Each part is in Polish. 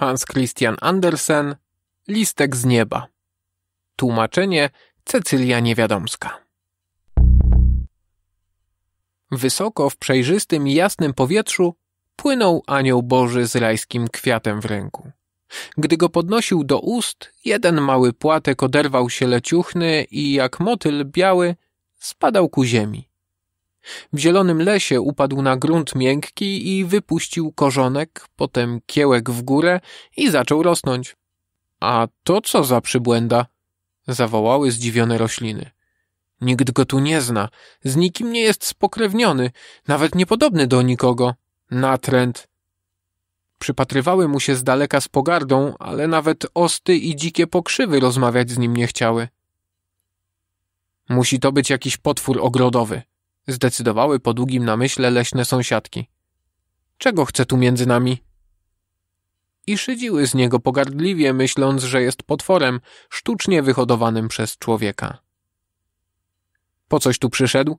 Hans Christian Andersen Listek z nieba. Tłumaczenie Cecylia Niewiadomska. Wysoko w przejrzystym i jasnym powietrzu płynął anioł Boży z rajskim kwiatem w ręku. Gdy go podnosił do ust, jeden mały płatek oderwał się leciuchny i jak motyl biały spadał ku ziemi. W zielonym lesie upadł na grunt miękki i wypuścił korzonek, potem kiełek w górę i zaczął rosnąć. A to co za przybłęda? zawołały zdziwione rośliny. Nikt go tu nie zna, z nikim nie jest spokrewniony, nawet niepodobny do nikogo. Natręt. Przypatrywały mu się z daleka z pogardą, ale nawet osty i dzikie pokrzywy rozmawiać z nim nie chciały. Musi to być jakiś potwór ogrodowy, Zdecydowały po długim namyśle leśne sąsiadki. Czego chce tu między nami? I szydziły z niego pogardliwie, myśląc, że jest potworem, sztucznie wyhodowanym przez człowieka. Po coś tu przyszedł?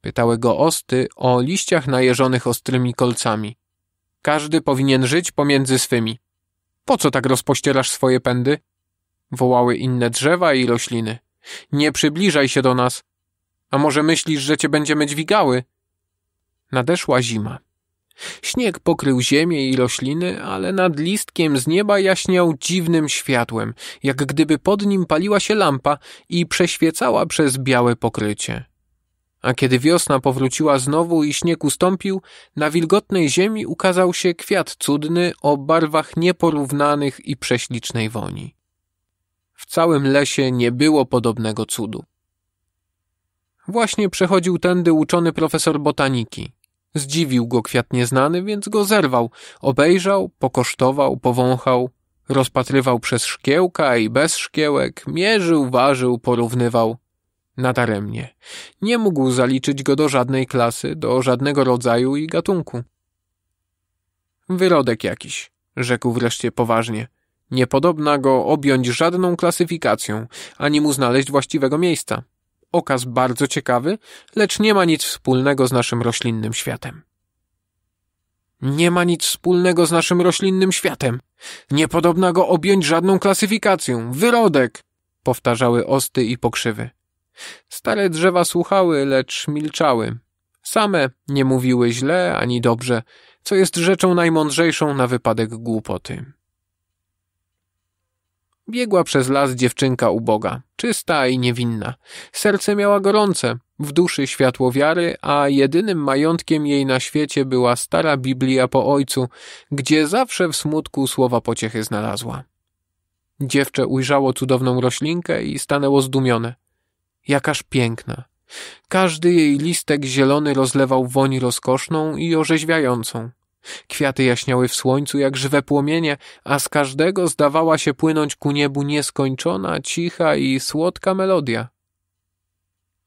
Pytały go osty o liściach najeżonych ostrymi kolcami. Każdy powinien żyć pomiędzy swymi. Po co tak rozpościerasz swoje pędy? Wołały inne drzewa i rośliny. Nie przybliżaj się do nas, a może myślisz, że cię będziemy dźwigały? Nadeszła zima. Śnieg pokrył ziemię i rośliny, ale nad listkiem z nieba jaśniał dziwnym światłem, jak gdyby pod nim paliła się lampa i przeświecała przez białe pokrycie. A kiedy wiosna powróciła znowu i śnieg ustąpił, na wilgotnej ziemi ukazał się kwiat cudny o barwach nieporównanych i prześlicznej woni. W całym lesie nie było podobnego cudu. Właśnie przechodził tędy uczony profesor botaniki. Zdziwił go kwiat nieznany, więc go zerwał. Obejrzał, pokosztował, powąchał. Rozpatrywał przez szkiełka i bez szkiełek, mierzył, ważył, porównywał. Nadaremnie. Nie mógł zaliczyć go do żadnej klasy, do żadnego rodzaju i gatunku. Wyrodek jakiś, rzekł wreszcie poważnie. Niepodobna go objąć żadną klasyfikacją, ani mu znaleźć właściwego miejsca okaz bardzo ciekawy, lecz nie ma nic wspólnego z naszym roślinnym światem. Nie ma nic wspólnego z naszym roślinnym światem. Niepodobna go objąć żadną klasyfikacją. Wyrodek! powtarzały osty i pokrzywy. Stare drzewa słuchały, lecz milczały. Same nie mówiły źle ani dobrze, co jest rzeczą najmądrzejszą na wypadek głupoty. Biegła przez las dziewczynka uboga czysta i niewinna. Serce miała gorące, w duszy światło wiary, a jedynym majątkiem jej na świecie była stara Biblia po ojcu, gdzie zawsze w smutku słowa pociechy znalazła. Dziewczę ujrzało cudowną roślinkę i stanęło zdumione. Jakaż piękna! Każdy jej listek zielony rozlewał woń rozkoszną i orzeźwiającą. Kwiaty jaśniały w słońcu jak żywe płomienie, a z każdego zdawała się płynąć ku niebu nieskończona, cicha i słodka melodia.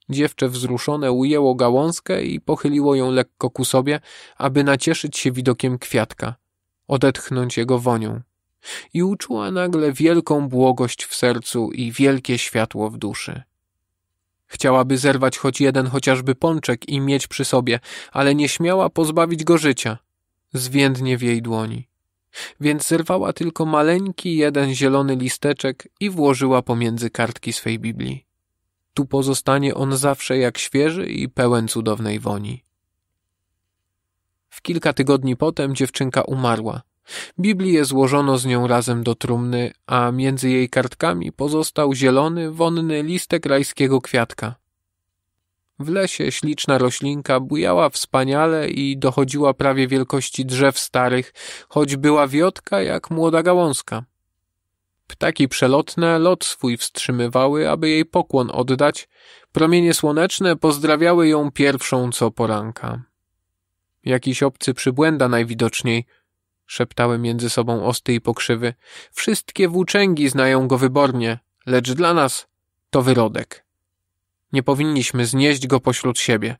Dziewczę wzruszone ujęło gałązkę i pochyliło ją lekko ku sobie, aby nacieszyć się widokiem kwiatka, odetchnąć jego wonią. I uczuła nagle wielką błogość w sercu i wielkie światło w duszy. Chciałaby zerwać choć jeden chociażby pączek i mieć przy sobie, ale nie śmiała pozbawić go życia – zwiędnie w jej dłoni. Więc zerwała tylko maleńki jeden zielony listeczek i włożyła pomiędzy kartki swej Biblii. Tu pozostanie on zawsze jak świeży i pełen cudownej woni. W kilka tygodni potem dziewczynka umarła. Biblię złożono z nią razem do trumny, a między jej kartkami pozostał zielony, wonny listek rajskiego kwiatka. W lesie śliczna roślinka bujała wspaniale i dochodziła prawie wielkości drzew starych, choć była wiotka jak młoda gałązka. Ptaki przelotne lot swój wstrzymywały, aby jej pokłon oddać, promienie słoneczne pozdrawiały ją pierwszą co poranka. Jakiś obcy przybłęda najwidoczniej, szeptały między sobą osty i pokrzywy. Wszystkie włóczęgi znają go wybornie, lecz dla nas to wyrodek. Nie powinniśmy znieść go pośród siebie.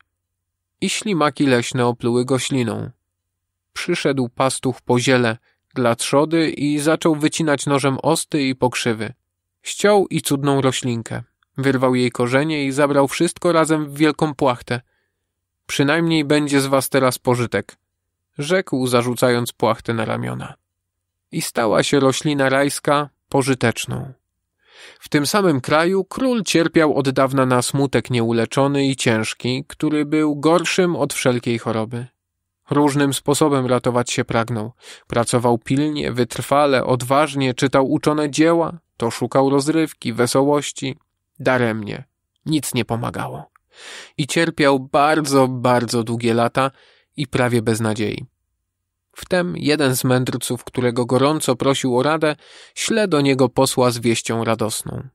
I ślimaki leśne opluły go śliną. Przyszedł pastuch po ziele dla trzody i zaczął wycinać nożem osty i pokrzywy. Ściął i cudną roślinkę. Wyrwał jej korzenie i zabrał wszystko razem w wielką płachtę. Przynajmniej będzie z was teraz pożytek, rzekł, zarzucając płachtę na ramiona. I stała się roślina rajska pożyteczną. W tym samym kraju król cierpiał od dawna na smutek nieuleczony i ciężki, który był gorszym od wszelkiej choroby. Różnym sposobem ratować się pragnął. Pracował pilnie, wytrwale, odważnie, czytał uczone dzieła, to szukał rozrywki, wesołości. Daremnie. Nic nie pomagało. I cierpiał bardzo, bardzo długie lata i prawie bez nadziei. Wtem jeden z mędrców, którego gorąco prosił o radę, śle do niego posła z wieścią radosną.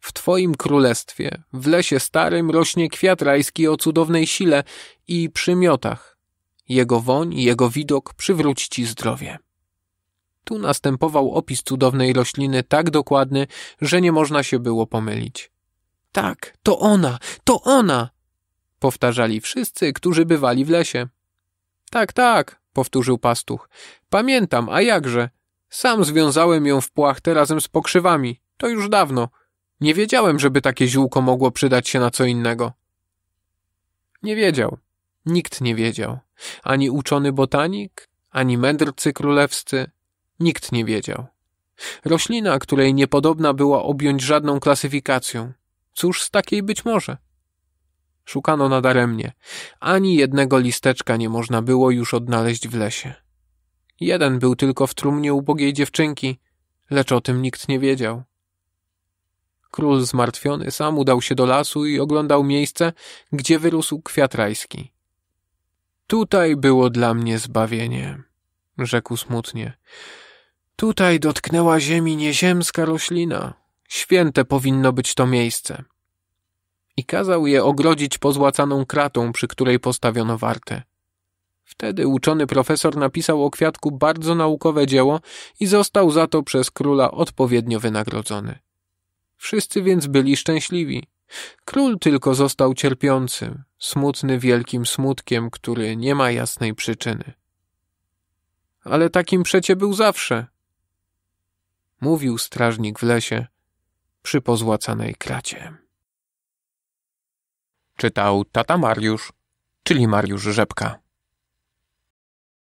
W twoim królestwie, w lesie starym, rośnie kwiat rajski o cudownej sile i przymiotach. Jego woń i jego widok przywróci ci zdrowie. Tu następował opis cudownej rośliny tak dokładny, że nie można się było pomylić. Tak, to ona, to ona! Powtarzali wszyscy, którzy bywali w lesie. Tak, tak, powtórzył pastuch. Pamiętam, a jakże? Sam związałem ją w płachtę razem z pokrzywami. To już dawno. Nie wiedziałem, żeby takie ziółko mogło przydać się na co innego. Nie wiedział. Nikt nie wiedział. Ani uczony botanik, ani mędrcy królewscy. Nikt nie wiedział. Roślina, której niepodobna była objąć żadną klasyfikacją. Cóż z takiej być może? Szukano nadaremnie. Ani jednego listeczka nie można było już odnaleźć w lesie. Jeden był tylko w trumnie ubogiej dziewczynki, lecz o tym nikt nie wiedział. Król zmartwiony sam udał się do lasu i oglądał miejsce, gdzie wyrósł kwiat rajski. Tutaj było dla mnie zbawienie, rzekł smutnie. Tutaj dotknęła ziemi nieziemska roślina. Święte powinno być to miejsce i kazał je ogrodzić pozłacaną kratą, przy której postawiono wartę. Wtedy uczony profesor napisał o kwiatku bardzo naukowe dzieło i został za to przez króla odpowiednio wynagrodzony. Wszyscy więc byli szczęśliwi. Król tylko został cierpiącym, smutny wielkim smutkiem, który nie ma jasnej przyczyny. Ale takim przecie był zawsze, mówił strażnik w lesie przy pozłacanej kracie. Czytał tata Mariusz, czyli Mariusz Rzepka.